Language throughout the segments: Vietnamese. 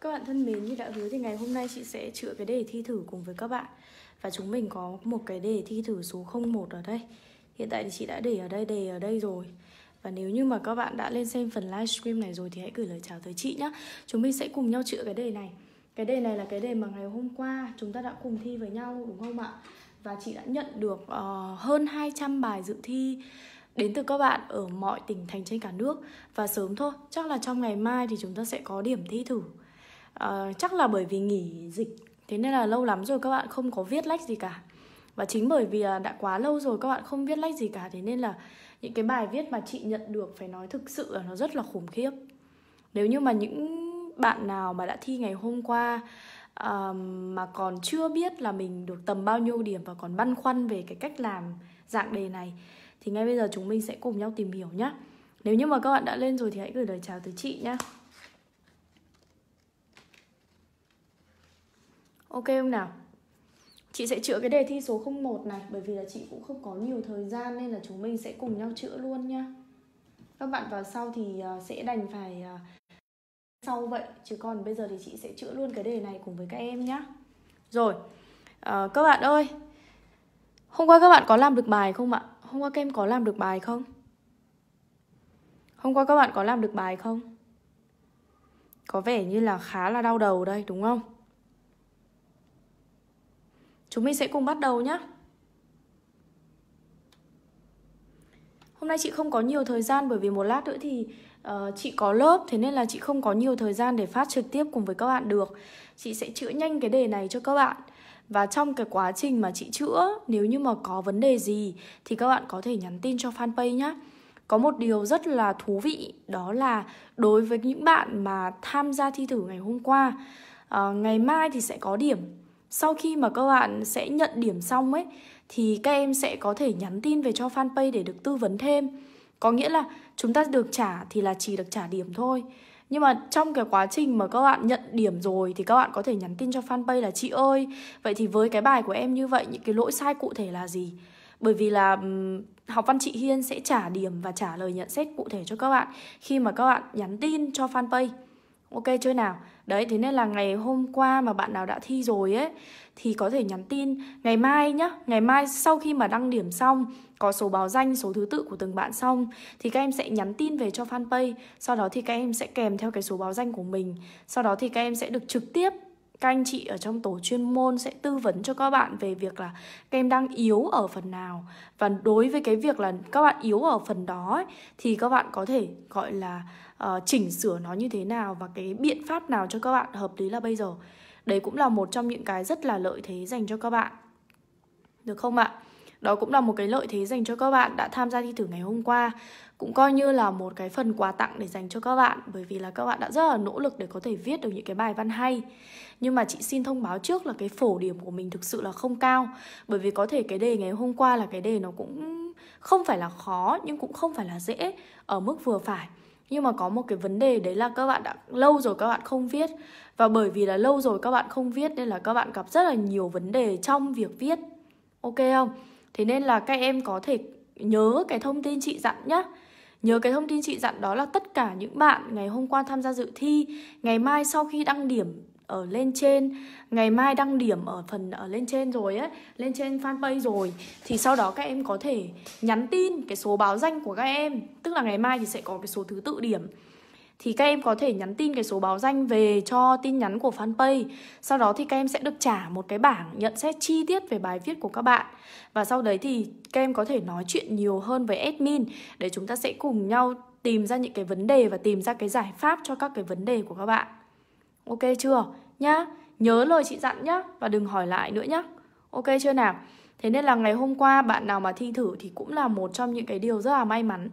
Các bạn thân mến, như đã hứa thì ngày hôm nay chị sẽ chữa cái đề thi thử cùng với các bạn Và chúng mình có một cái đề thi thử số 01 ở đây Hiện tại thì chị đã để ở đây đề ở đây rồi và nếu như mà các bạn đã lên xem phần livestream này rồi thì hãy gửi lời chào tới chị nhé Chúng mình sẽ cùng nhau chữa cái đề này Cái đề này là cái đề mà ngày hôm qua chúng ta đã cùng thi với nhau đúng không ạ? Và chị đã nhận được uh, hơn 200 bài dự thi đến từ các bạn ở mọi tỉnh thành trên cả nước Và sớm thôi, chắc là trong ngày mai thì chúng ta sẽ có điểm thi thử uh, chắc là bởi vì nghỉ dịch thế nên là lâu lắm rồi các bạn không có viết lách gì cả và chính bởi vì à, đã quá lâu rồi các bạn không viết lách gì cả thế nên là những cái bài viết mà chị nhận được phải nói thực sự là nó rất là khủng khiếp nếu như mà những bạn nào mà đã thi ngày hôm qua uh, mà còn chưa biết là mình được tầm bao nhiêu điểm và còn băn khoăn về cái cách làm dạng đề này thì ngay bây giờ chúng mình sẽ cùng nhau tìm hiểu nhé nếu như mà các bạn đã lên rồi thì hãy gửi lời chào tới chị nhé Ok không nào? Chị sẽ chữa cái đề thi số 01 này Bởi vì là chị cũng không có nhiều thời gian Nên là chúng mình sẽ cùng nhau chữa luôn nhá. Các bạn vào sau thì à, sẽ đành phải à, Sau vậy Chứ còn bây giờ thì chị sẽ chữa luôn cái đề này Cùng với các em nhá Rồi à, Các bạn ơi Hôm qua các bạn có làm được bài không ạ? Hôm qua các em có làm được bài không? Hôm qua các bạn có làm được bài không? Có vẻ như là khá là đau đầu đây đúng không? Chúng mình sẽ cùng bắt đầu nhé. Hôm nay chị không có nhiều thời gian bởi vì một lát nữa thì uh, chị có lớp thế nên là chị không có nhiều thời gian để phát trực tiếp cùng với các bạn được. Chị sẽ chữa nhanh cái đề này cho các bạn. Và trong cái quá trình mà chị chữa, nếu như mà có vấn đề gì thì các bạn có thể nhắn tin cho fanpage nhé. Có một điều rất là thú vị đó là đối với những bạn mà tham gia thi thử ngày hôm qua, uh, ngày mai thì sẽ có điểm sau khi mà các bạn sẽ nhận điểm xong ấy thì các em sẽ có thể nhắn tin về cho fanpage để được tư vấn thêm có nghĩa là chúng ta được trả thì là chỉ được trả điểm thôi nhưng mà trong cái quá trình mà các bạn nhận điểm rồi thì các bạn có thể nhắn tin cho fanpage là chị ơi vậy thì với cái bài của em như vậy những cái lỗi sai cụ thể là gì bởi vì là học văn chị hiên sẽ trả điểm và trả lời nhận xét cụ thể cho các bạn khi mà các bạn nhắn tin cho fanpage Ok chơi nào? Đấy, thế nên là ngày hôm qua mà bạn nào đã thi rồi ấy Thì có thể nhắn tin ngày mai nhá Ngày mai sau khi mà đăng điểm xong Có số báo danh, số thứ tự của từng bạn xong Thì các em sẽ nhắn tin về cho fanpage Sau đó thì các em sẽ kèm theo cái số báo danh của mình Sau đó thì các em sẽ được trực tiếp các anh chị ở trong tổ chuyên môn sẽ tư vấn cho các bạn về việc là các em đang yếu ở phần nào và đối với cái việc là các bạn yếu ở phần đó ấy, thì các bạn có thể gọi là uh, chỉnh sửa nó như thế nào và cái biện pháp nào cho các bạn hợp lý là bây giờ đấy cũng là một trong những cái rất là lợi thế dành cho các bạn được không ạ đó cũng là một cái lợi thế dành cho các bạn đã tham gia thi thử ngày hôm qua cũng coi như là một cái phần quà tặng để dành cho các bạn bởi vì là các bạn đã rất là nỗ lực để có thể viết được những cái bài văn hay nhưng mà chị xin thông báo trước là cái phổ điểm của mình thực sự là không cao bởi vì có thể cái đề ngày hôm qua là cái đề nó cũng không phải là khó nhưng cũng không phải là dễ ở mức vừa phải nhưng mà có một cái vấn đề đấy là các bạn đã lâu rồi các bạn không viết và bởi vì là lâu rồi các bạn không viết nên là các bạn gặp rất là nhiều vấn đề trong việc viết ok không thế nên là các em có thể nhớ cái thông tin chị dặn nhá Nhớ cái thông tin chị dặn đó là tất cả những bạn ngày hôm qua tham gia dự thi, ngày mai sau khi đăng điểm ở lên trên ngày mai đăng điểm ở phần ở lên trên rồi ấy lên trên fanpage rồi thì sau đó các em có thể nhắn tin cái số báo danh của các em tức là ngày mai thì sẽ có cái số thứ tự điểm thì các em có thể nhắn tin cái số báo danh về cho tin nhắn của fanpage. Sau đó thì các em sẽ được trả một cái bảng nhận xét chi tiết về bài viết của các bạn. Và sau đấy thì các em có thể nói chuyện nhiều hơn với admin để chúng ta sẽ cùng nhau tìm ra những cái vấn đề và tìm ra cái giải pháp cho các cái vấn đề của các bạn. Ok chưa? Nhá, nhớ lời chị dặn nhá và đừng hỏi lại nữa nhá. Ok chưa nào? Thế nên là ngày hôm qua bạn nào mà thi thử thì cũng là một trong những cái điều rất là may mắn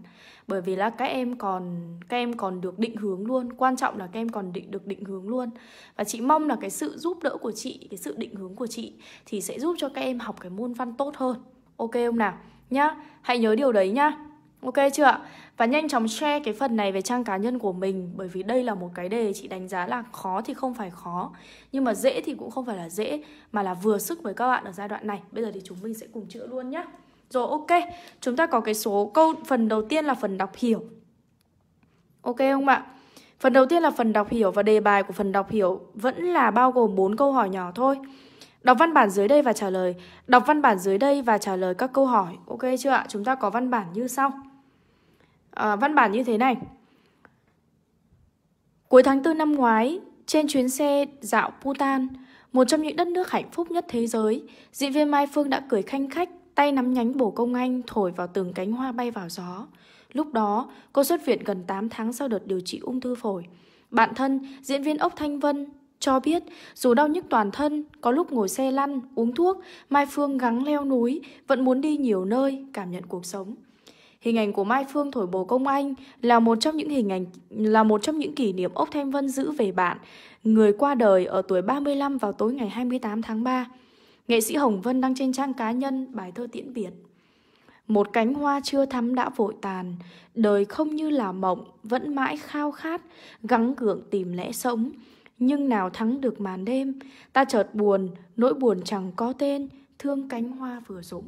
bởi vì là các em còn các em còn được định hướng luôn, quan trọng là các em còn định được định hướng luôn. Và chị mong là cái sự giúp đỡ của chị, cái sự định hướng của chị thì sẽ giúp cho các em học cái môn văn tốt hơn. Ok không nào? Nhá, hãy nhớ điều đấy nhá. Ok chưa ạ? Và nhanh chóng share cái phần này về trang cá nhân của mình Bởi vì đây là một cái đề chị đánh giá là khó thì không phải khó Nhưng mà dễ thì cũng không phải là dễ Mà là vừa sức với các bạn ở giai đoạn này Bây giờ thì chúng mình sẽ cùng chữa luôn nhé Rồi ok, chúng ta có cái số câu Phần đầu tiên là phần đọc hiểu Ok không ạ? Phần đầu tiên là phần đọc hiểu và đề bài của phần đọc hiểu vẫn là bao gồm 4 câu hỏi nhỏ thôi. Đọc văn bản dưới đây và trả lời. Đọc văn bản dưới đây và trả lời các câu hỏi. Ok chưa ạ? Chúng ta có văn bản như sau. Ờ, văn bản như thế này. Cuối tháng 4 năm ngoái, trên chuyến xe dạo Bhutan, một trong những đất nước hạnh phúc nhất thế giới, diễn viên Mai Phương đã cười khanh khách, tay nắm nhánh bổ công anh thổi vào từng cánh hoa bay vào gió. Lúc đó, cô xuất viện gần 8 tháng sau đợt điều trị ung thư phổi. Bạn thân, diễn viên Ốc Thanh Vân cho biết dù đau nhức toàn thân, có lúc ngồi xe lăn, uống thuốc, Mai Phương gắng leo núi, vẫn muốn đi nhiều nơi, cảm nhận cuộc sống. Hình ảnh của Mai Phương thổi bồ công anh là một trong những hình ảnh là một trong những kỷ niệm Ốc Thanh Vân giữ về bạn, người qua đời ở tuổi 35 vào tối ngày 28 tháng 3. Nghệ sĩ Hồng Vân đăng trên trang cá nhân bài thơ tiễn biệt. Một cánh hoa chưa thắm đã vội tàn, đời không như là mộng, vẫn mãi khao khát, gắng gượng tìm lẽ sống. Nhưng nào thắng được màn đêm, ta chợt buồn, nỗi buồn chẳng có tên, thương cánh hoa vừa rụng.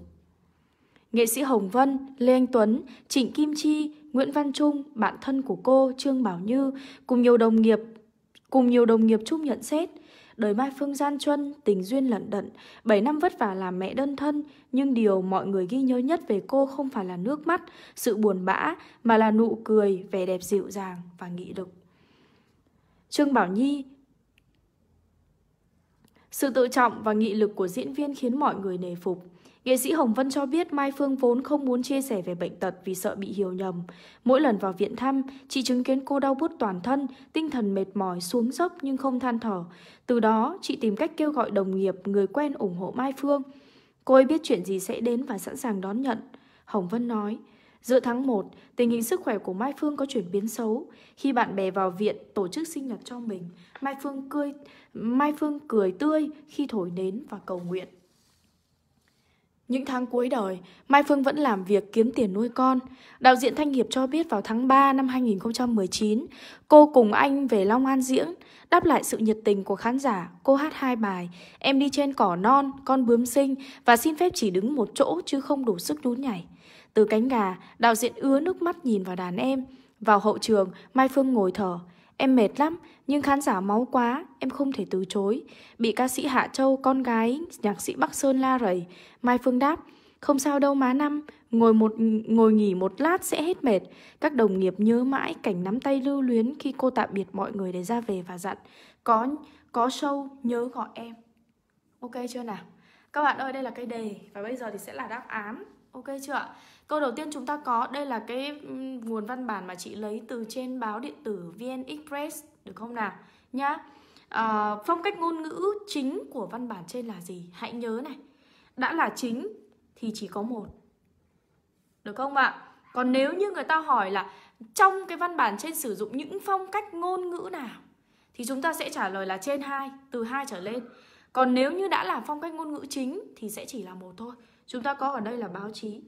Nghệ sĩ Hồng Vân, Lê Anh Tuấn, Trịnh Kim Chi, Nguyễn Văn Trung, bạn thân của cô Trương Bảo Như cùng nhiều đồng nghiệp cùng nhiều đồng nghiệp chung nhận xét đời Mai Phương gian truân, tình duyên lận đận, 7 năm vất vả làm mẹ đơn thân, nhưng điều mọi người ghi nhớ nhất về cô không phải là nước mắt, sự buồn bã, mà là nụ cười, vẻ đẹp dịu dàng và nghị lực. Trương Bảo Nhi Sự tự trọng và nghị lực của diễn viên khiến mọi người nề phục. Nghệ sĩ Hồng Vân cho biết Mai Phương vốn không muốn chia sẻ về bệnh tật vì sợ bị hiểu nhầm. Mỗi lần vào viện thăm, chị chứng kiến cô đau bút toàn thân, tinh thần mệt mỏi, xuống dốc nhưng không than thở. Từ đó, chị tìm cách kêu gọi đồng nghiệp, người quen ủng hộ Mai Phương. Cô ấy biết chuyện gì sẽ đến và sẵn sàng đón nhận. Hồng Vân nói, Giữa tháng 1, tình hình sức khỏe của Mai Phương có chuyển biến xấu. Khi bạn bè vào viện tổ chức sinh nhật cho mình, Mai Phương cười, Mai Phương cười tươi khi thổi nến và cầu nguyện. Những tháng cuối đời, Mai Phương vẫn làm việc kiếm tiền nuôi con. Đạo diễn Thanh Hiệp cho biết vào tháng 3 năm 2019, cô cùng anh về Long An diễn. Đáp lại sự nhiệt tình của khán giả, cô hát hai bài Em đi trên cỏ non, con bướm sinh và xin phép chỉ đứng một chỗ chứ không đủ sức nhún nhảy. Từ cánh gà, đạo diễn ứa nước mắt nhìn vào đàn em. Vào hậu trường, Mai Phương ngồi thở. Em mệt lắm, nhưng khán giả máu quá, em không thể từ chối. Bị ca sĩ Hạ Châu, con gái, nhạc sĩ Bắc Sơn la rầy. Mai Phương đáp, không sao đâu má năm, ngồi một ngồi nghỉ một lát sẽ hết mệt. Các đồng nghiệp nhớ mãi cảnh nắm tay lưu luyến khi cô tạm biệt mọi người để ra về và dặn. Có có show nhớ gọi em. Ok chưa nào? Các bạn ơi, đây là cái đề và bây giờ thì sẽ là đáp án. Ok chưa ạ? Câu đầu tiên chúng ta có, đây là cái nguồn văn bản mà chị lấy từ trên báo điện tử VN Express được không nào nhá à, phong cách ngôn ngữ chính của văn bản trên là gì hãy nhớ này đã là chính thì chỉ có một được không ạ còn nếu như người ta hỏi là trong cái văn bản trên sử dụng những phong cách ngôn ngữ nào thì chúng ta sẽ trả lời là trên hai từ hai trở lên còn nếu như đã là phong cách ngôn ngữ chính thì sẽ chỉ là một thôi chúng ta có ở đây là báo chí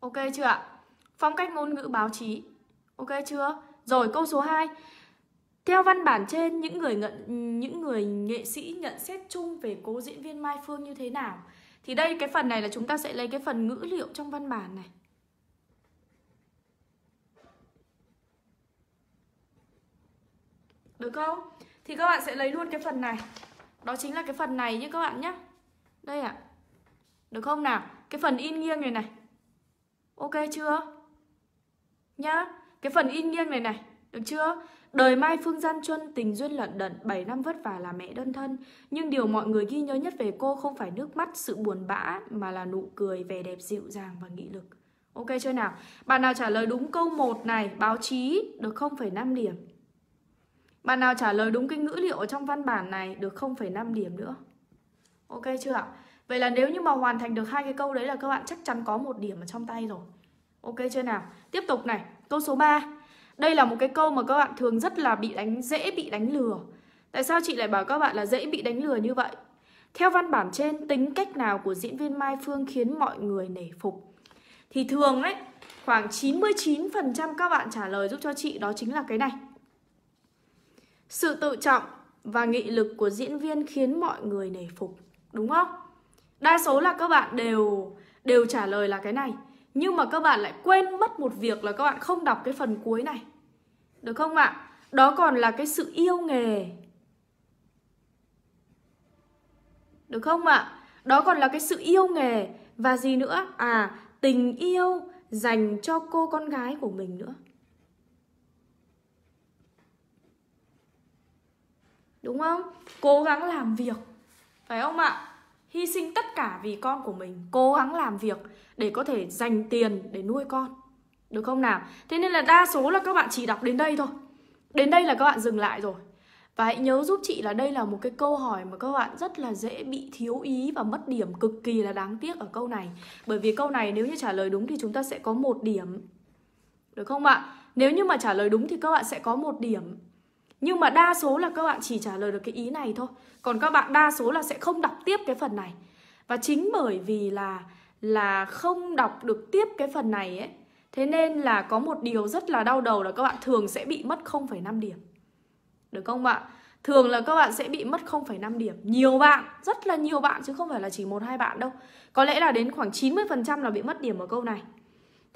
ok chưa ạ phong cách ngôn ngữ báo chí. Ok chưa? Rồi câu số 2. Theo văn bản trên, những người ngận, những người nghệ sĩ nhận xét chung về cố diễn viên Mai Phương như thế nào? Thì đây cái phần này là chúng ta sẽ lấy cái phần ngữ liệu trong văn bản này. Được không? Thì các bạn sẽ lấy luôn cái phần này. Đó chính là cái phần này nhé các bạn nhé. Đây ạ. À. Được không nào? Cái phần in nghiêng này này. Ok chưa? nhá cái phần in nghiêng này này được chưa đời mai phương gian chuân tình duyên lận đận 7 năm vất vả là mẹ đơn thân nhưng điều mọi người ghi nhớ nhất về cô không phải nước mắt sự buồn bã mà là nụ cười vẻ đẹp dịu dàng và nghị lực ok chưa nào bạn nào trả lời đúng câu 1 này báo chí được 0,5 điểm bạn nào trả lời đúng cái ngữ liệu trong văn bản này được 0,5 điểm nữa ok chưa ạ vậy là nếu như mà hoàn thành được hai cái câu đấy là các bạn chắc chắn có một điểm ở trong tay rồi ok chưa nào tiếp tục này Câu số 3. Đây là một cái câu mà các bạn thường rất là bị đánh dễ bị đánh lừa. Tại sao chị lại bảo các bạn là dễ bị đánh lừa như vậy? Theo văn bản trên, tính cách nào của diễn viên Mai Phương khiến mọi người nể phục? Thì thường ấy khoảng 99% các bạn trả lời giúp cho chị đó chính là cái này. Sự tự trọng và nghị lực của diễn viên khiến mọi người nể phục, đúng không? Đa số là các bạn đều đều trả lời là cái này nhưng mà các bạn lại quên mất một việc là các bạn không đọc cái phần cuối này được không ạ à? đó còn là cái sự yêu nghề được không ạ à? đó còn là cái sự yêu nghề và gì nữa à tình yêu dành cho cô con gái của mình nữa đúng không cố gắng làm việc phải không ạ à? hy sinh tất cả vì con của mình cố gắng làm việc để có thể dành tiền để nuôi con được không nào thế nên là đa số là các bạn chỉ đọc đến đây thôi đến đây là các bạn dừng lại rồi và hãy nhớ giúp chị là đây là một cái câu hỏi mà các bạn rất là dễ bị thiếu ý và mất điểm cực kỳ là đáng tiếc ở câu này bởi vì câu này nếu như trả lời đúng thì chúng ta sẽ có một điểm được không ạ nếu như mà trả lời đúng thì các bạn sẽ có một điểm nhưng mà đa số là các bạn chỉ trả lời được cái ý này thôi Còn các bạn đa số là sẽ không đọc tiếp cái phần này Và chính bởi vì là là không đọc được tiếp cái phần này ấy Thế nên là có một điều rất là đau đầu là các bạn thường sẽ bị mất 0,5 điểm Được không ạ? Thường là các bạn sẽ bị mất 0,5 điểm Nhiều bạn, rất là nhiều bạn chứ không phải là chỉ một hai bạn đâu Có lẽ là đến khoảng 90% là bị mất điểm ở câu này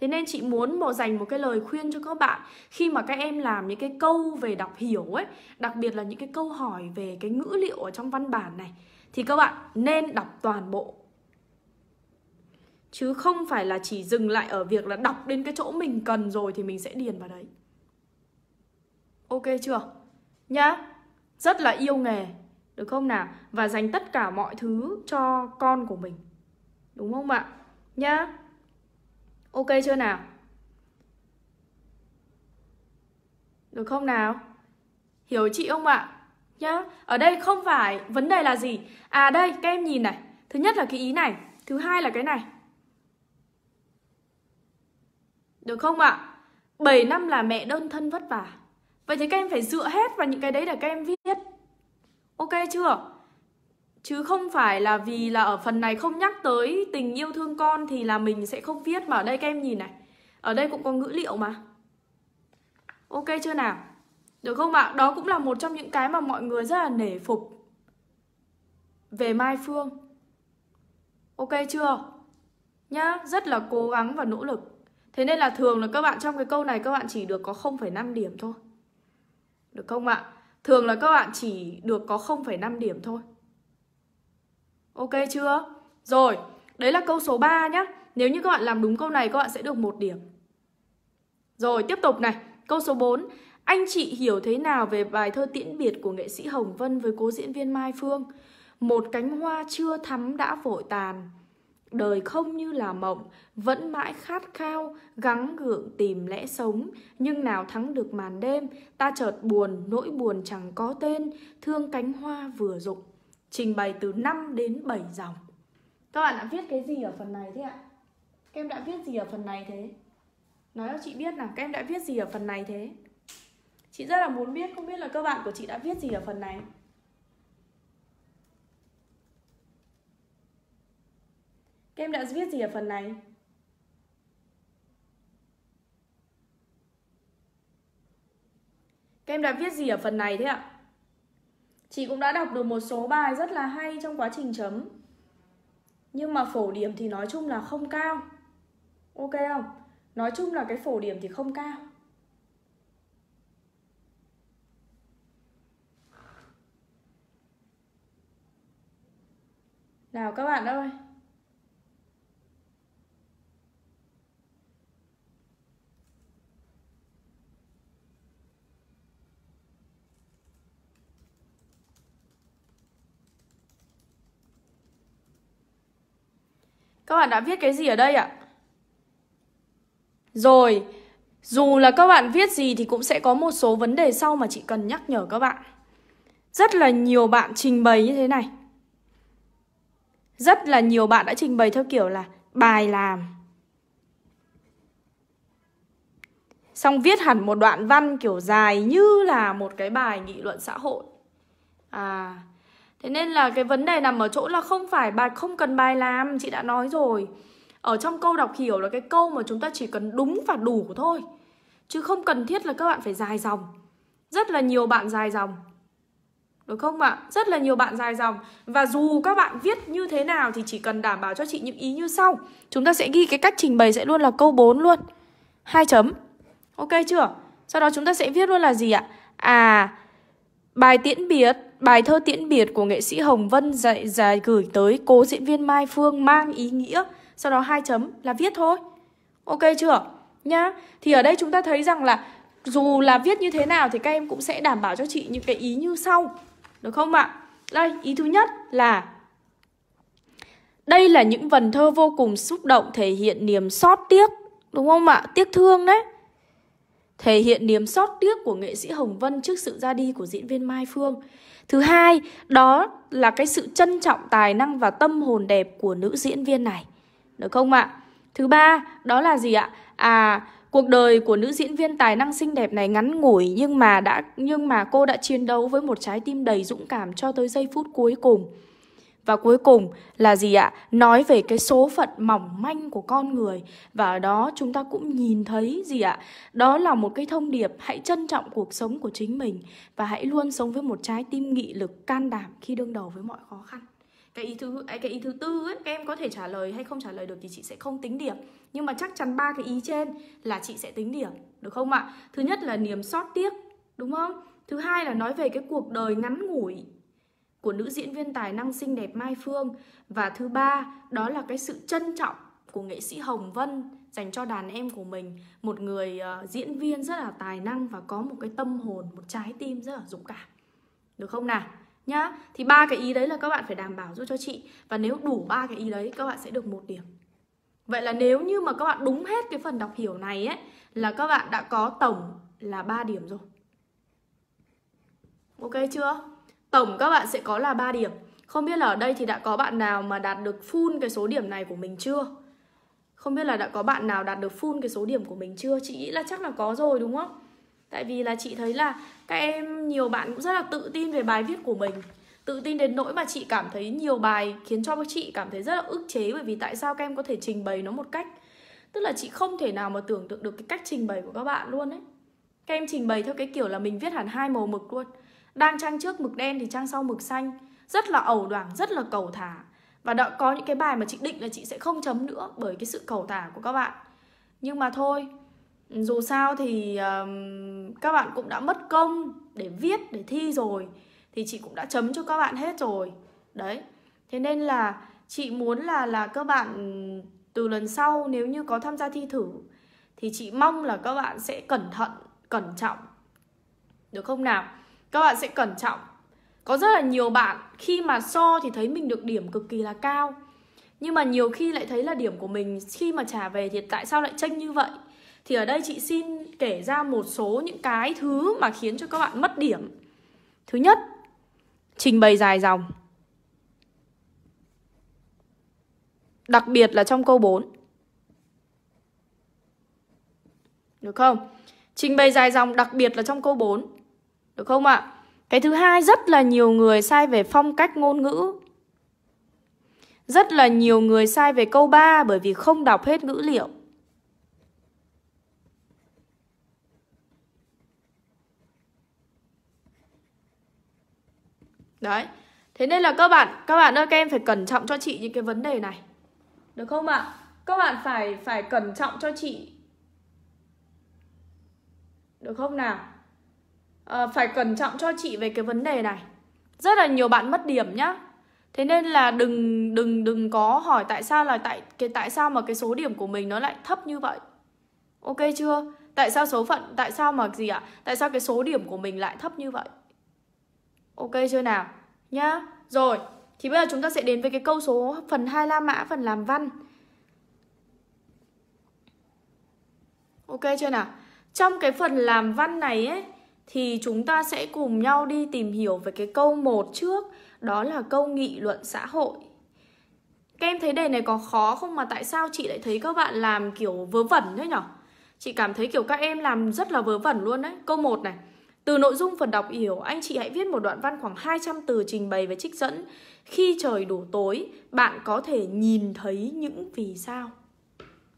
Thế nên chị muốn bộ dành một cái lời khuyên cho các bạn Khi mà các em làm những cái câu về đọc hiểu ấy Đặc biệt là những cái câu hỏi về cái ngữ liệu ở trong văn bản này Thì các bạn nên đọc toàn bộ chứ không phải là chỉ dừng lại ở việc là đọc đến cái chỗ mình cần rồi thì mình sẽ điền vào đấy ok chưa nhá rất là yêu nghề được không nào và dành tất cả mọi thứ cho con của mình đúng không ạ nhá ok chưa nào được không nào hiểu chị không ạ nhá ở đây không phải vấn đề là gì à đây các em nhìn này thứ nhất là cái ý này thứ hai là cái này Được không ạ? À? 7 năm là mẹ đơn thân vất vả Vậy thì các em phải dựa hết vào những cái đấy để các em viết Ok chưa? Chứ không phải là vì là ở phần này không nhắc tới tình yêu thương con thì là mình sẽ không viết mà ở đây các em nhìn này Ở đây cũng có ngữ liệu mà Ok chưa nào? Được không ạ? À? Đó cũng là một trong những cái mà mọi người rất là nể phục về Mai Phương Ok chưa? Nhá, rất là cố gắng và nỗ lực Thế nên là thường là các bạn trong cái câu này các bạn chỉ được có 0,5 điểm thôi. Được không ạ? Thường là các bạn chỉ được có 0,5 điểm thôi. Ok chưa? Rồi, đấy là câu số 3 nhá. Nếu như các bạn làm đúng câu này các bạn sẽ được một điểm. Rồi, tiếp tục này, câu số 4. Anh chị hiểu thế nào về bài thơ tiễn biệt của nghệ sĩ Hồng Vân với cố diễn viên Mai Phương? Một cánh hoa chưa thắm đã vội tàn, đời không như là mộng vẫn mãi khát khao gắng gượng tìm lẽ sống nhưng nào thắng được màn đêm ta chợt buồn nỗi buồn chẳng có tên thương cánh hoa vừa rụng trình bày từ 5 đến 7 dòng các bạn đã viết cái gì ở phần này thế ạ các em đã viết gì ở phần này thế nói cho chị biết nào các em đã viết gì ở phần này thế chị rất là muốn biết không biết là các bạn của chị đã viết gì ở phần này Các em đã viết gì ở phần này? Các em đã viết gì ở phần này thế ạ? Chị cũng đã đọc được một số bài rất là hay trong quá trình chấm Nhưng mà phổ điểm thì nói chung là không cao Ok không? Nói chung là cái phổ điểm thì không cao Nào các bạn ơi Các bạn đã viết cái gì ở đây ạ? Rồi, dù là các bạn viết gì thì cũng sẽ có một số vấn đề sau mà chị cần nhắc nhở các bạn. Rất là nhiều bạn trình bày như thế này. Rất là nhiều bạn đã trình bày theo kiểu là bài làm. Xong viết hẳn một đoạn văn kiểu dài như là một cái bài nghị luận xã hội. À, Thế nên là cái vấn đề nằm ở chỗ là không phải bài không cần bài làm, chị đã nói rồi. Ở trong câu đọc hiểu là cái câu mà chúng ta chỉ cần đúng và đủ thôi. Chứ không cần thiết là các bạn phải dài dòng. Rất là nhiều bạn dài dòng. Đúng không ạ? Rất là nhiều bạn dài dòng. Và dù các bạn viết như thế nào thì chỉ cần đảm bảo cho chị những ý như sau. Chúng ta sẽ ghi cái cách trình bày sẽ luôn là câu 4 luôn. hai chấm. Ok chưa? Sau đó chúng ta sẽ viết luôn là gì ạ? À, bài tiễn biệt Bài thơ tiễn biệt của nghệ sĩ Hồng Vân dạy dài gửi tới cố diễn viên Mai Phương mang ý nghĩa, sau đó hai chấm là viết thôi. Ok chưa? Nhá. Thì ở đây chúng ta thấy rằng là dù là viết như thế nào thì các em cũng sẽ đảm bảo cho chị những cái ý như sau. Được không ạ? Đây, ý thứ nhất là đây là những vần thơ vô cùng xúc động thể hiện niềm xót tiếc, đúng không ạ? Tiếc thương đấy. Thể hiện niềm xót tiếc của nghệ sĩ Hồng Vân trước sự ra đi của diễn viên Mai Phương. Thứ hai, đó là cái sự trân trọng tài năng và tâm hồn đẹp của nữ diễn viên này. Được không ạ? Thứ ba, đó là gì ạ? À, cuộc đời của nữ diễn viên tài năng xinh đẹp này ngắn ngủi nhưng mà đã nhưng mà cô đã chiến đấu với một trái tim đầy dũng cảm cho tới giây phút cuối cùng. Và cuối cùng là gì ạ? Nói về cái số phận mỏng manh của con người Và ở đó chúng ta cũng nhìn thấy gì ạ? Đó là một cái thông điệp hãy trân trọng cuộc sống của chính mình Và hãy luôn sống với một trái tim nghị lực can đảm khi đương đầu với mọi khó khăn cái ý thứ à, cái ý thứ tư ấy các em có thể trả lời hay không trả lời được thì chị sẽ không tính điểm nhưng mà chắc chắn ba cái ý trên là chị sẽ tính điểm được không ạ thứ nhất là niềm xót tiếc đúng không thứ hai là nói về cái cuộc đời ngắn ngủi của nữ diễn viên tài năng xinh đẹp Mai Phương và thứ ba đó là cái sự trân trọng của nghệ sĩ Hồng Vân dành cho đàn em của mình một người uh, diễn viên rất là tài năng và có một cái tâm hồn một trái tim rất là dũng cảm được không nào nhá thì ba cái ý đấy là các bạn phải đảm bảo giúp cho chị và nếu đủ ba cái ý đấy các bạn sẽ được một điểm vậy là nếu như mà các bạn đúng hết cái phần đọc hiểu này ấy là các bạn đã có tổng là 3 điểm rồi ok chưa Tổng các bạn sẽ có là 3 điểm Không biết là ở đây thì đã có bạn nào mà đạt được full cái số điểm này của mình chưa? Không biết là đã có bạn nào đạt được full cái số điểm của mình chưa? Chị nghĩ là chắc là có rồi đúng không? Tại vì là chị thấy là các em nhiều bạn cũng rất là tự tin về bài viết của mình Tự tin đến nỗi mà chị cảm thấy nhiều bài khiến cho chị cảm thấy rất là ức chế Bởi vì tại sao các em có thể trình bày nó một cách Tức là chị không thể nào mà tưởng tượng được cái cách trình bày của các bạn luôn ấy Các em trình bày theo cái kiểu là mình viết hẳn hai màu mực luôn đang trang trước mực đen thì trang sau mực xanh rất là ẩu đoảng rất là cầu thả và đã có những cái bài mà chị định là chị sẽ không chấm nữa bởi cái sự cầu thả của các bạn nhưng mà thôi dù sao thì um, các bạn cũng đã mất công để viết để thi rồi thì chị cũng đã chấm cho các bạn hết rồi đấy thế nên là chị muốn là là các bạn từ lần sau nếu như có tham gia thi thử thì chị mong là các bạn sẽ cẩn thận cẩn trọng được không nào các bạn sẽ cẩn trọng có rất là nhiều bạn khi mà so thì thấy mình được điểm cực kỳ là cao nhưng mà nhiều khi lại thấy là điểm của mình khi mà trả về thì tại sao lại tranh như vậy thì ở đây chị xin kể ra một số những cái thứ mà khiến cho các bạn mất điểm thứ nhất trình bày dài dòng đặc biệt là trong câu 4 được không trình bày dài dòng đặc biệt là trong câu 4 được không ạ? Cái thứ hai rất là nhiều người sai về phong cách ngôn ngữ. Rất là nhiều người sai về câu 3 bởi vì không đọc hết ngữ liệu. Đấy. Thế nên là các bạn, các bạn ơi các em phải cẩn trọng cho chị những cái vấn đề này. Được không ạ? Các bạn phải phải cẩn trọng cho chị. Được không nào? Ờ, phải cẩn trọng cho chị về cái vấn đề này rất là nhiều bạn mất điểm nhá thế nên là đừng đừng đừng có hỏi tại sao là tại cái tại sao mà cái số điểm của mình nó lại thấp như vậy ok chưa tại sao số phận tại sao mà gì ạ à? tại sao cái số điểm của mình lại thấp như vậy ok chưa nào nhá rồi thì bây giờ chúng ta sẽ đến với cái câu số phần 2 la mã phần làm văn ok chưa nào trong cái phần làm văn này ấy thì chúng ta sẽ cùng nhau đi tìm hiểu về cái câu 1 trước, đó là câu nghị luận xã hội. Các em thấy đề này có khó không mà tại sao chị lại thấy các bạn làm kiểu vớ vẩn thế nhở? Chị cảm thấy kiểu các em làm rất là vớ vẩn luôn đấy. Câu 1 này. Từ nội dung phần đọc hiểu, anh chị hãy viết một đoạn văn khoảng 200 từ trình bày và trích dẫn. Khi trời đủ tối, bạn có thể nhìn thấy những vì sao.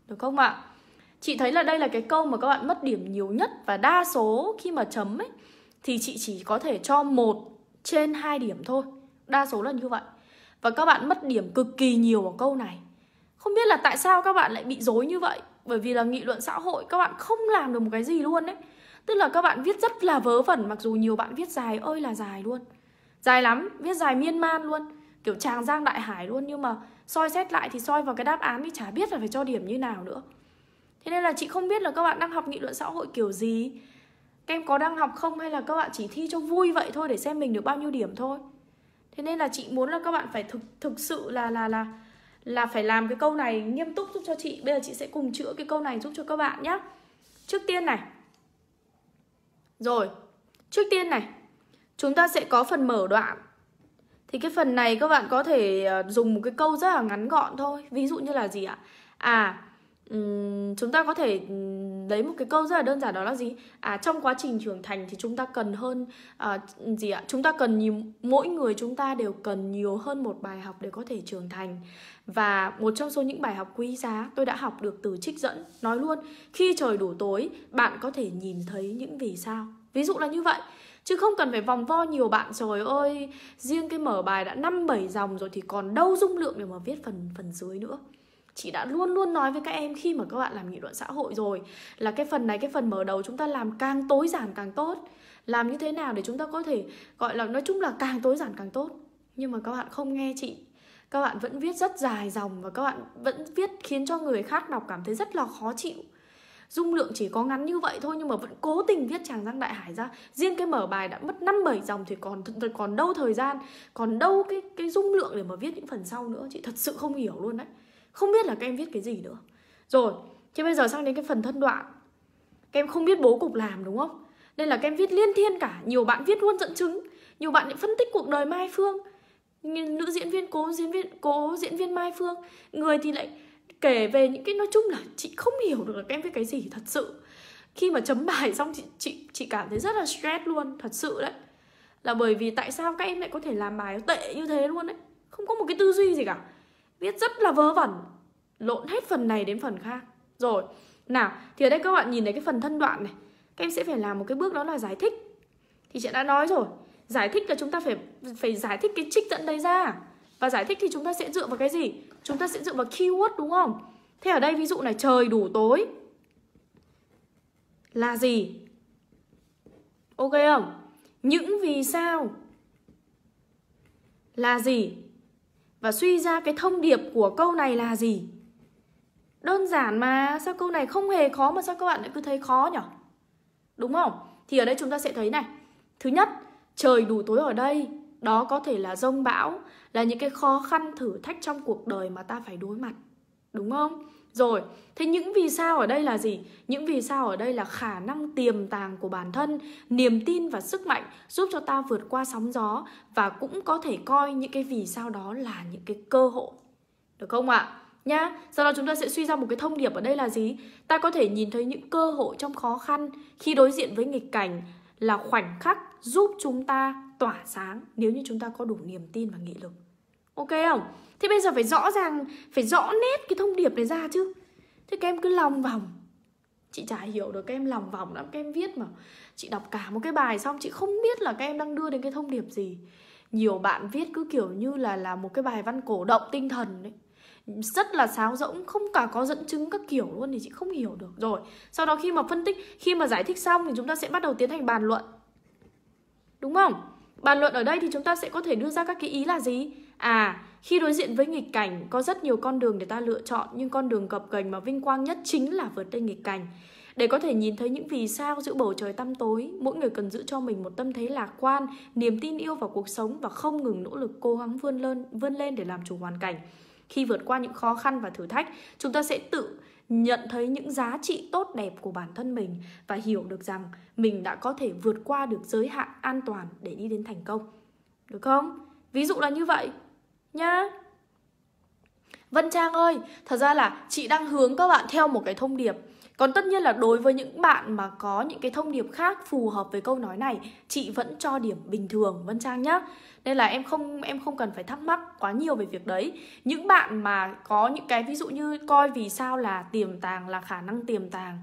Được không ạ? chị thấy là đây là cái câu mà các bạn mất điểm nhiều nhất và đa số khi mà chấm ấy thì chị chỉ có thể cho một trên hai điểm thôi đa số là như vậy và các bạn mất điểm cực kỳ nhiều ở câu này không biết là tại sao các bạn lại bị dối như vậy bởi vì là nghị luận xã hội các bạn không làm được một cái gì luôn đấy tức là các bạn viết rất là vớ vẩn mặc dù nhiều bạn viết dài ơi là dài luôn dài lắm viết dài miên man luôn kiểu tràng giang đại hải luôn nhưng mà soi xét lại thì soi vào cái đáp án thì chả biết là phải cho điểm như nào nữa thế nên là chị không biết là các bạn đang học nghị luận xã hội kiểu gì các em có đang học không hay là các bạn chỉ thi cho vui vậy thôi để xem mình được bao nhiêu điểm thôi thế nên là chị muốn là các bạn phải thực thực sự là là là là phải làm cái câu này nghiêm túc giúp cho chị bây giờ chị sẽ cùng chữa cái câu này giúp cho các bạn nhé trước tiên này rồi trước tiên này chúng ta sẽ có phần mở đoạn thì cái phần này các bạn có thể ờ, dùng một cái câu rất là ngắn gọn thôi ví dụ như là gì ạ à um, chúng ta có thể lấy một cái câu rất là đơn giản đó là gì à trong quá trình trưởng thành thì chúng ta cần hơn à, gì ạ chúng ta cần nhiều mỗi người chúng ta đều cần nhiều hơn một bài học để có thể trưởng thành và một trong số những bài học quý giá tôi đã học được từ trích dẫn nói luôn khi trời đủ tối bạn có thể nhìn thấy những vì sao ví dụ là như vậy Chứ không cần phải vòng vo nhiều bạn trời ơi Riêng cái mở bài đã năm bảy dòng rồi Thì còn đâu dung lượng để mà viết phần phần dưới nữa chị đã luôn luôn nói với các em khi mà các bạn làm nghị luận xã hội rồi là cái phần này cái phần mở đầu chúng ta làm càng tối giản càng tốt làm như thế nào để chúng ta có thể gọi là nói chung là càng tối giản càng tốt nhưng mà các bạn không nghe chị các bạn vẫn viết rất dài dòng và các bạn vẫn viết khiến cho người khác đọc cảm thấy rất là khó chịu dung lượng chỉ có ngắn như vậy thôi nhưng mà vẫn cố tình viết chàng giang đại hải ra riêng cái mở bài đã mất năm bảy dòng thì còn còn đâu thời gian còn đâu cái cái dung lượng để mà viết những phần sau nữa chị thật sự không hiểu luôn đấy không biết là các em viết cái gì nữa rồi thế bây giờ sang đến cái phần thân đoạn các em không biết bố cục làm đúng không nên là các em viết liên thiên cả nhiều bạn viết luôn dẫn chứng nhiều bạn phân tích cuộc đời mai phương nữ diễn viên cố diễn viên cố diễn viên mai phương người thì lại kể về những cái nói chung là chị không hiểu được là các em viết cái gì thật sự khi mà chấm bài xong chị chị chị cảm thấy rất là stress luôn thật sự đấy là bởi vì tại sao các em lại có thể làm bài tệ như thế luôn đấy không có một cái tư duy gì cả Viết rất là vớ vẩn Lộn hết phần này đến phần khác Rồi, nào, thì ở đây các bạn nhìn thấy cái phần thân đoạn này Các em sẽ phải làm một cái bước đó là giải thích Thì chị đã nói rồi Giải thích là chúng ta phải phải giải thích cái trích dẫn đấy ra Và giải thích thì chúng ta sẽ dựa vào cái gì? Chúng ta sẽ dựa vào keyword đúng không? Thế ở đây ví dụ này trời đủ tối Là gì? Ok không? Những vì sao Là gì? và suy ra cái thông điệp của câu này là gì đơn giản mà sao câu này không hề khó mà sao các bạn lại cứ thấy khó nhỉ đúng không thì ở đây chúng ta sẽ thấy này thứ nhất trời đủ tối ở đây đó có thể là rông bão là những cái khó khăn thử thách trong cuộc đời mà ta phải đối mặt đúng không rồi, thế những vì sao ở đây là gì? Những vì sao ở đây là khả năng tiềm tàng của bản thân, niềm tin và sức mạnh giúp cho ta vượt qua sóng gió và cũng có thể coi những cái vì sao đó là những cái cơ hội. Được không ạ? À? nhá. Sau đó chúng ta sẽ suy ra một cái thông điệp ở đây là gì? Ta có thể nhìn thấy những cơ hội trong khó khăn khi đối diện với nghịch cảnh là khoảnh khắc giúp chúng ta tỏa sáng nếu như chúng ta có đủ niềm tin và nghị lực. Ok không? Thế bây giờ phải rõ ràng, phải rõ nét cái thông điệp này ra chứ Thế các em cứ lòng vòng Chị chả hiểu được các em lòng vòng lắm, các em viết mà Chị đọc cả một cái bài xong chị không biết là các em đang đưa đến cái thông điệp gì Nhiều bạn viết cứ kiểu như là là một cái bài văn cổ động tinh thần đấy rất là sáo rỗng không cả có dẫn chứng các kiểu luôn thì chị không hiểu được rồi sau đó khi mà phân tích khi mà giải thích xong thì chúng ta sẽ bắt đầu tiến hành bàn luận đúng không bàn luận ở đây thì chúng ta sẽ có thể đưa ra các cái ý là gì À, khi đối diện với nghịch cảnh, có rất nhiều con đường để ta lựa chọn, nhưng con đường gập gành mà vinh quang nhất chính là vượt lên nghịch cảnh. Để có thể nhìn thấy những vì sao giữa bầu trời tăm tối, mỗi người cần giữ cho mình một tâm thế lạc quan, niềm tin yêu vào cuộc sống và không ngừng nỗ lực cố gắng vươn lên, vươn lên để làm chủ hoàn cảnh. Khi vượt qua những khó khăn và thử thách, chúng ta sẽ tự nhận thấy những giá trị tốt đẹp của bản thân mình và hiểu được rằng mình đã có thể vượt qua được giới hạn an toàn để đi đến thành công. Được không? Ví dụ là như vậy, nhá Vân Trang ơi, thật ra là chị đang hướng các bạn theo một cái thông điệp còn tất nhiên là đối với những bạn mà có những cái thông điệp khác phù hợp với câu nói này, chị vẫn cho điểm bình thường Vân Trang nhá. Nên là em không em không cần phải thắc mắc quá nhiều về việc đấy. Những bạn mà có những cái ví dụ như coi vì sao là tiềm tàng là khả năng tiềm tàng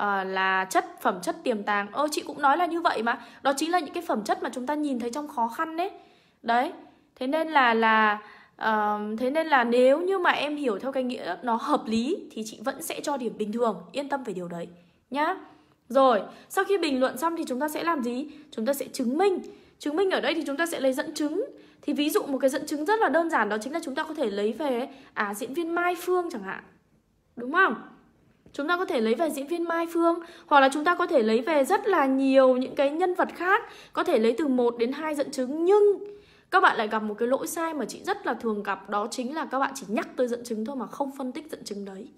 uh, là chất phẩm chất tiềm tàng. Ơ chị cũng nói là như vậy mà. Đó chính là những cái phẩm chất mà chúng ta nhìn thấy trong khó khăn đấy. Đấy, thế nên là là uh, thế nên là nếu như mà em hiểu theo cái nghĩa nó hợp lý thì chị vẫn sẽ cho điểm bình thường yên tâm về điều đấy nhá rồi sau khi bình luận xong thì chúng ta sẽ làm gì chúng ta sẽ chứng minh chứng minh ở đây thì chúng ta sẽ lấy dẫn chứng thì ví dụ một cái dẫn chứng rất là đơn giản đó chính là chúng ta có thể lấy về à diễn viên mai phương chẳng hạn đúng không chúng ta có thể lấy về diễn viên Mai Phương hoặc là chúng ta có thể lấy về rất là nhiều những cái nhân vật khác có thể lấy từ 1 đến 2 dẫn chứng nhưng các bạn lại gặp một cái lỗi sai mà chị rất là thường gặp đó chính là các bạn chỉ nhắc tới dẫn chứng thôi mà không phân tích dẫn chứng đấy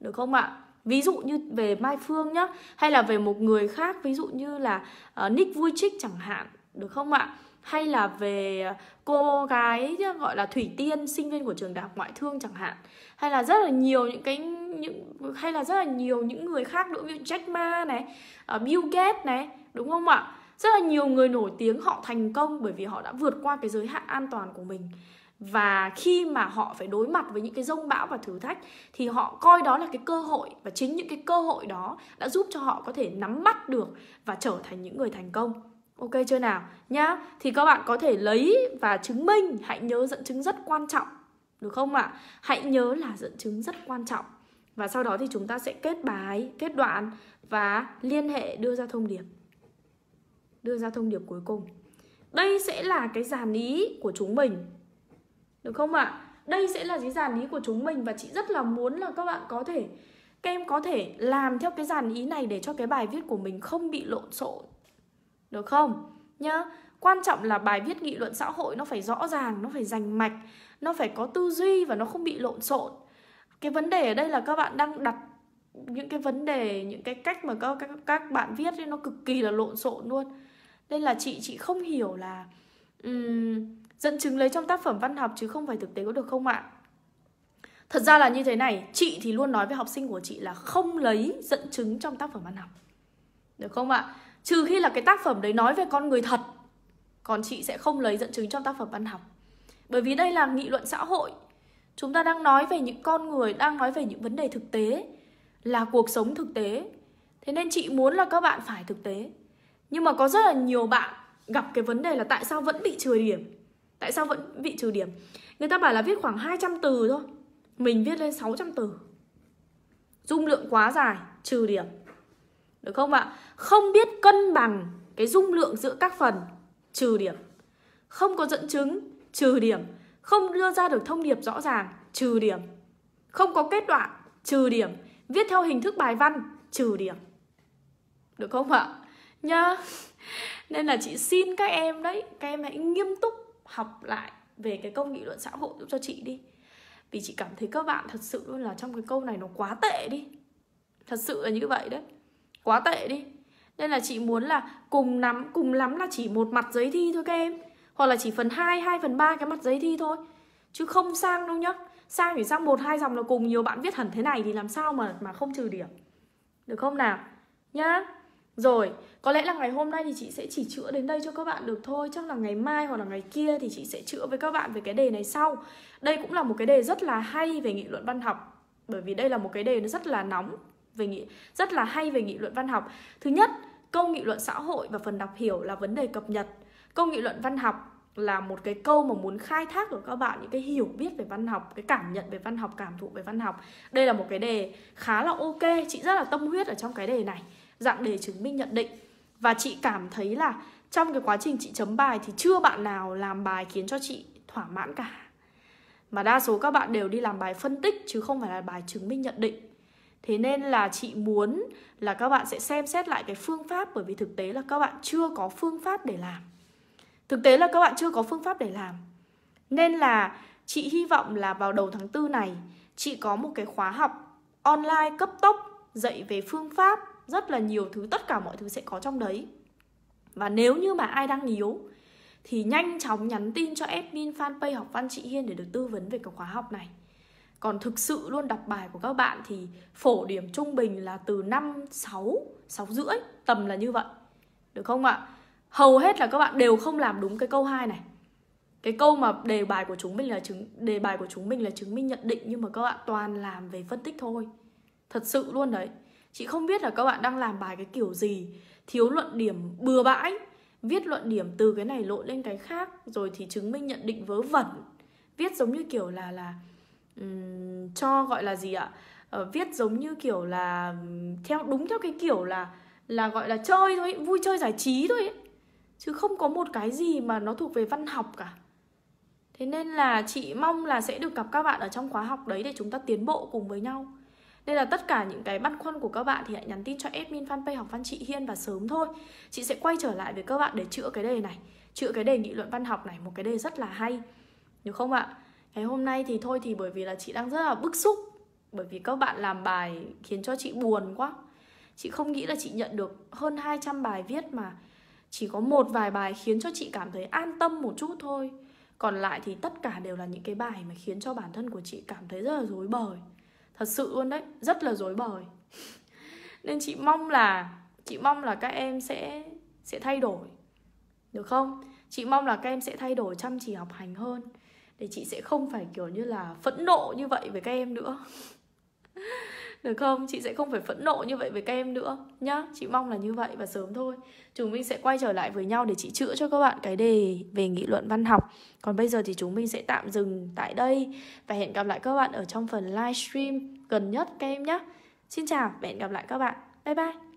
được không ạ ví dụ như về mai phương nhá hay là về một người khác ví dụ như là uh, nick vui trích chẳng hạn được không ạ hay là về ờ, cô gái gọi là thủy tiên sinh viên của trường đại học ngoại thương chẳng hạn hay là rất là nhiều những cái những hay là rất là nhiều những người khác nữa như Jack Ma này uh, Bill Gates này đúng không ạ rất là nhiều người nổi tiếng họ thành công bởi vì họ đã vượt qua cái giới hạn an toàn của mình và khi mà họ phải đối mặt với những cái rông bão và thử thách thì họ coi đó là cái cơ hội và chính những cái cơ hội đó đã giúp cho họ có thể nắm bắt được và trở thành những người thành công ok chưa nào nhá thì các bạn có thể lấy và chứng minh hãy nhớ dẫn chứng rất quan trọng được không ạ à? hãy nhớ là dẫn chứng rất quan trọng và sau đó thì chúng ta sẽ kết bài kết đoạn và liên hệ đưa ra thông điệp đưa ra thông điệp cuối cùng đây sẽ là cái dàn ý của chúng mình được không ạ à? đây sẽ là cái dàn ý của chúng mình và chị rất là muốn là các bạn có thể các em có thể làm theo cái dàn ý này để cho cái bài viết của mình không bị lộn xộn được không nhá quan trọng là bài viết nghị luận xã hội nó phải rõ ràng nó phải rành mạch nó phải có tư duy và nó không bị lộn xộn cái vấn đề ở đây là các bạn đang đặt những cái vấn đề những cái cách mà các các, các bạn viết ấy, nó cực kỳ là lộn xộn luôn nên là chị chị không hiểu là um, dẫn chứng lấy trong tác phẩm văn học chứ không phải thực tế có được không ạ thật ra là như thế này chị thì luôn nói với học sinh của chị là không lấy dẫn chứng trong tác phẩm văn học được không ạ trừ khi là cái tác phẩm đấy nói về con người thật còn chị sẽ không lấy dẫn chứng trong tác phẩm văn học bởi vì đây là nghị luận xã hội chúng ta đang nói về những con người đang nói về những vấn đề thực tế là cuộc sống thực tế thế nên chị muốn là các bạn phải thực tế nhưng mà có rất là nhiều bạn gặp cái vấn đề là tại sao vẫn bị trừ điểm tại sao vẫn bị trừ điểm người ta bảo là viết khoảng 200 từ thôi mình viết lên 600 từ dung lượng quá dài trừ điểm được không ạ không biết cân bằng cái dung lượng giữa các phần trừ điểm không có dẫn chứng trừ điểm không đưa ra được thông điệp rõ ràng trừ điểm không có kết đoạn trừ điểm viết theo hình thức bài văn trừ điểm được không ạ nhá nên là chị xin các em đấy các em hãy nghiêm túc học lại về cái câu nghị luận xã hội giúp cho chị đi vì chị cảm thấy các bạn thật sự luôn là trong cái câu này nó quá tệ đi thật sự là như vậy đấy quá tệ đi nên là chị muốn là cùng lắm cùng lắm là chỉ một mặt giấy thi thôi các em hoặc là chỉ phần 2, 2 phần 3 cái mặt giấy thi thôi chứ không sang đâu nhá sang chỉ sang một hai dòng là cùng nhiều bạn viết hẳn thế này thì làm sao mà mà không trừ điểm được không nào nhá rồi, có lẽ là ngày hôm nay thì chị sẽ chỉ chữa đến đây cho các bạn được thôi Chắc là ngày mai hoặc là ngày kia thì chị sẽ chữa với các bạn về cái đề này sau Đây cũng là một cái đề rất là hay về nghị luận văn học Bởi vì đây là một cái đề nó rất là nóng về nghị rất là hay về nghị luận văn học Thứ nhất, câu nghị luận xã hội và phần đọc hiểu là vấn đề cập nhật Câu nghị luận văn học là một cái câu mà muốn khai thác của các bạn những cái hiểu biết về văn học, cái cảm nhận về văn học, cảm thụ về văn học. Đây là một cái đề khá là ok, chị rất là tâm huyết ở trong cái đề này dạng đề chứng minh nhận định và chị cảm thấy là trong cái quá trình chị chấm bài thì chưa bạn nào làm bài khiến cho chị thỏa mãn cả mà đa số các bạn đều đi làm bài phân tích chứ không phải là bài chứng minh nhận định thế nên là chị muốn là các bạn sẽ xem xét lại cái phương pháp bởi vì thực tế là các bạn chưa có phương pháp để làm thực tế là các bạn chưa có phương pháp để làm nên là chị hy vọng là vào đầu tháng tư này chị có một cái khóa học online cấp tốc dạy về phương pháp rất là nhiều thứ tất cả mọi thứ sẽ có trong đấy và nếu như mà ai đang yếu thì nhanh chóng nhắn tin cho admin fanpage học văn chị Hiên để được tư vấn về cái khóa học này. Còn thực sự luôn đọc bài của các bạn thì phổ điểm trung bình là từ 5, 6, 6 rưỡi, tầm là như vậy. Được không ạ? Hầu hết là các bạn đều không làm đúng cái câu 2 này. Cái câu mà đề bài của chúng mình là chứng đề bài của chúng mình là chứng minh nhận định nhưng mà các bạn toàn làm về phân tích thôi. Thật sự luôn đấy. Chị không biết là các bạn đang làm bài cái kiểu gì Thiếu luận điểm bừa bãi Viết luận điểm từ cái này lộn lên cái khác Rồi thì chứng minh nhận định vớ vẩn Viết giống như kiểu là là um, Cho gọi là gì ạ uh, Viết giống như kiểu là theo Đúng theo cái kiểu là Là gọi là chơi thôi, vui chơi giải trí thôi ấy. Chứ không có một cái gì mà nó thuộc về văn học cả Thế nên là chị mong là sẽ được gặp các bạn ở trong khóa học đấy để chúng ta tiến bộ cùng với nhau nên là tất cả những cái băn khoăn của các bạn thì hãy nhắn tin cho admin fanpage học văn chị Hiên và sớm thôi chị sẽ quay trở lại với các bạn để chữa cái đề này chữa cái đề nghị luận văn học này một cái đề rất là hay được không ạ ngày hôm nay thì thôi thì bởi vì là chị đang rất là bức xúc bởi vì các bạn làm bài khiến cho chị buồn quá chị không nghĩ là chị nhận được hơn 200 bài viết mà chỉ có một vài bài khiến cho chị cảm thấy an tâm một chút thôi còn lại thì tất cả đều là những cái bài mà khiến cho bản thân của chị cảm thấy rất là rối bời thật sự luôn đấy rất là dối bời nên chị mong là chị mong là các em sẽ sẽ thay đổi được không chị mong là các em sẽ thay đổi chăm chỉ học hành hơn để chị sẽ không phải kiểu như là phẫn nộ như vậy với các em nữa được không chị sẽ không phải phẫn nộ như vậy với các em nữa nhá chị mong là như vậy và sớm thôi chúng mình sẽ quay trở lại với nhau để chị chữa cho các bạn cái đề về nghị luận văn học còn bây giờ thì chúng mình sẽ tạm dừng tại đây và hẹn gặp lại các bạn ở trong phần livestream gần nhất các em nhé xin chào và hẹn gặp lại các bạn bye bye